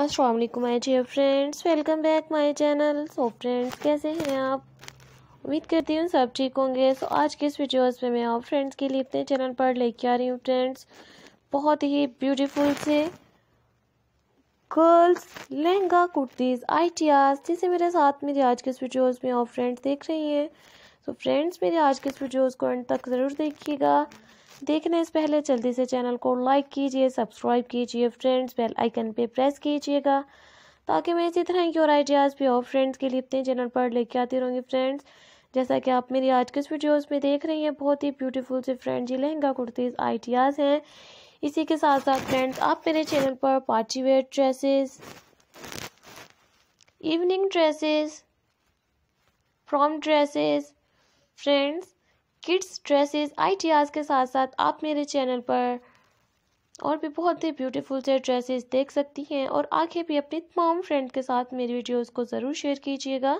अस्सलाम वालेकुम dear friends welcome back my channel so friends कैसे हैं आप उम्मीद करती हूँ सब ठीक होंगे सो so, आज के इस वीडियोज़ में मैं आप फ्रेंड्स के लिए अपने चैनल पर लेके आ रही हूँ फ्रेंड्स बहुत ही ब्यूटीफुल से गर्ल्स लहंगा कुर्तीज़ आई टी जिसे मेरे साथ मेरे आज के इस वीडियोज़ में आप फ्रेंड्स देख रही हैं सो so, फ्रेंड्स मेरे आज के इस वीडियोज़ को एंड तक ज़रूर देखिएगा देखने से पहले जल्दी से चैनल को लाइक कीजिए सब्सक्राइब कीजिए फ्रेंड्स बेल आइकन पे प्रेस कीजिएगा ताकि मैं इसी तरह की और आइडियाज़ भी और फ्रेंड्स के लिए अपने चैनल पर लेके आती रहूँगी फ्रेंड्स जैसा कि आप मेरी आज के इस वीडियोज़ में देख रही हैं बहुत ही ब्यूटीफुल से फ्रेंड्स ये लहंगा कुर्तीज़ आइडियाज़ हैं इसी के साथ साथ फ्रेंड्स आप मेरे चैनल पर party wear dresses evening dresses from dresses friends kids dresses ideas के साथ साथ आप मेरे चैनल पर और भी बहुत ही ब्यूटीफुल से ड्रेसेस देख सकती हैं और आगे भी अपने तमाम फ्रेंड के साथ मेरी वीडियोस को ज़रूर शेयर कीजिएगा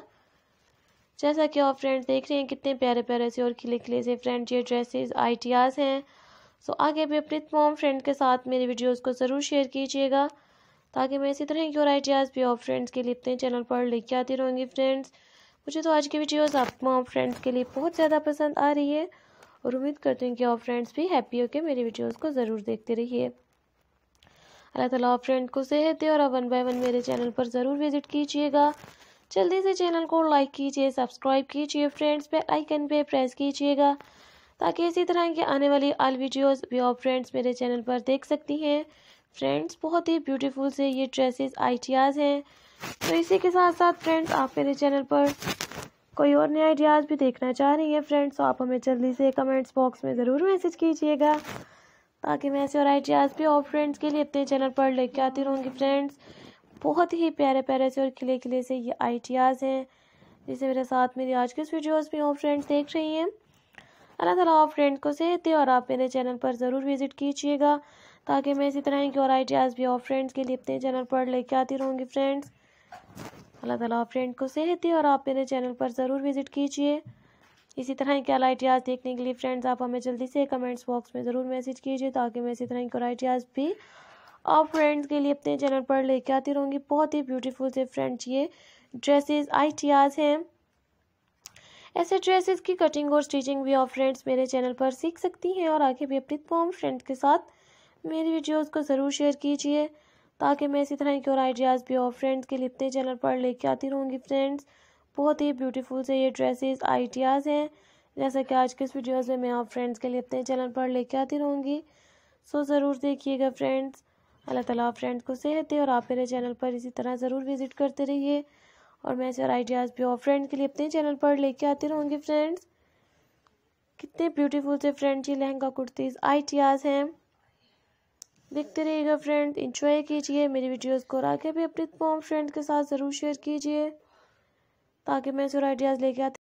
जैसा कि आप फ्रेंड देख रहे हैं कितने प्यारे प्यारे से और खिले खिले से फ्रेंड ये ड्रेसेस आइडियाज़ हैं सो आगे भी अपने तमाम फ्रेंड के साथ मेरी वीडियोज़ को ज़रूर शेयर कीजिएगा ताकि मैं इसी तरह की और आइडियाज़ भी आप फ्रेंड्स के लिए अपने चैनल पर लेके आती रहूँगी फ्रेंड्स मुझे तो आज की वीडियोस आप और फ्रेंड्स के लिए बहुत ज़्यादा पसंद आ रही है और उम्मीद करती हूँ कि आप फ्रेंड्स भी हैप्पी होकर मेरी वीडियोस को ज़रूर देखते रहिए अल्लाह ताला आप फ्रेंड को सेहत दे और आप वन बाय वन मेरे चैनल पर ज़रूर विज़िट कीजिएगा जल्दी से चैनल को लाइक कीजिए सब्सक्राइब कीजिए फ्रेंड्स पे आइकन पे प्रेस कीजिएगा ताकि इसी तरह की आने वाली आल वीडियोस भी आप फ्रेंड्स मेरे चैनल पर देख सकती हैं फ्रेंड्स बहुत ही ब्यूटीफुल से ये ड्रेसेस आइडियाज़ हैं तो इसी के साथ साथ फ्रेंड्स आप मेरे चैनल पर कोई और नया आइडियाज़ भी देखना चाह रही हैं फ्रेंड्स तो आप हमें जल्दी से कमेंट्स बॉक्स में ज़रूर मैसेज कीजिएगा ताकि मैं ऐसे और आइडियाज़ भी और फ्रेंड्स के लिए अपने चैनल पर लेके आती रहूँगी फ्रेंड्स बहुत ही प्यारे प्यारे से और खिले खिले से ये आइडियाज़ हैं जिसे मेरे साथ मेरी आज की इस वीडियोज़ में और फ्रेंड्स देख रही हैं अल्लाह तला आप फ्रेंड को सेहत दे और आप मेरे चैनल पर ज़रूर विज़िट कीजिएगा ताकि मैं इसी तरह की और आइडियाज़ भी और फ्रेंड्स के लिए अपने चैनल पर लेके आती रहूँगी फ्रेंड्स अल्लाह ताला आप फ्रेंड को सेहत दे और आप मेरे चैनल पर ज़रूर विज़िट कीजिए इसी तरह की अल आइडियाज़ देखने के लिए फ्रेंड्स आप हमें जल्दी से कमेंट्स बॉक्स में ज़रूर मैसेज कीजिए ताकि मैं इसी तरह की और आइडियाज़ भी आप फ्रेंड्स के लिए अपने चैनल पर लेके आती रहूँगी बहुत ही ब्यूटीफुल से फ्रेंड्स ये ड्रेसेस आइडियाज़ हैं ऐसे ड्रेसेस की कटिंग और स्टिचिंग भी आप फ्रेंड्स मेरे चैनल पर सीख सकती हैं और आगे भी अपनी तमाम फ्रेंड्स के साथ मेरी वीडियोज़ को ज़रूर शेयर कीजिए ताकि मैं इसी तरह के और आइडियाज़ भी और फ्रेंड्स के लिए अपने चैनल पर लेके आती रहूँगी फ्रेंड्स बहुत ही ब्यूटीफुल से ये ड्रेसेस आइडियाज़ हैं जैसा कि आज के इस वीडियोज़ में मैं आप फ्रेंड्स के लिए अपने चैनल पर लेके आती रहूँगी सो ज़रूर देखिएगा फ्रेंड्स अल्लाह ताला फ्रेंड्स को सेहत दे और आप मेरे चैनल पर इसी तरह ज़रूर विज़िट करते रहिए और मैं ऐसे और आइडियाज़ भी और फ्रेंड्स के लिए अपने चैनल पर लेके आती रहूँगी फ्रेंड्स कितने ब्यूटीफुल से फ्रेंड्स ये लहंगा कुर्तीज़ आइडियाज़ हैं देखते रहिएगा फ्रेंड इंजॉय कीजिए मेरी वीडियोस को और आगे भी अपने तमाम फ्रेंड्स के साथ ज़रूर शेयर कीजिए ताकि मैं जो आइडियाज़ लेके आती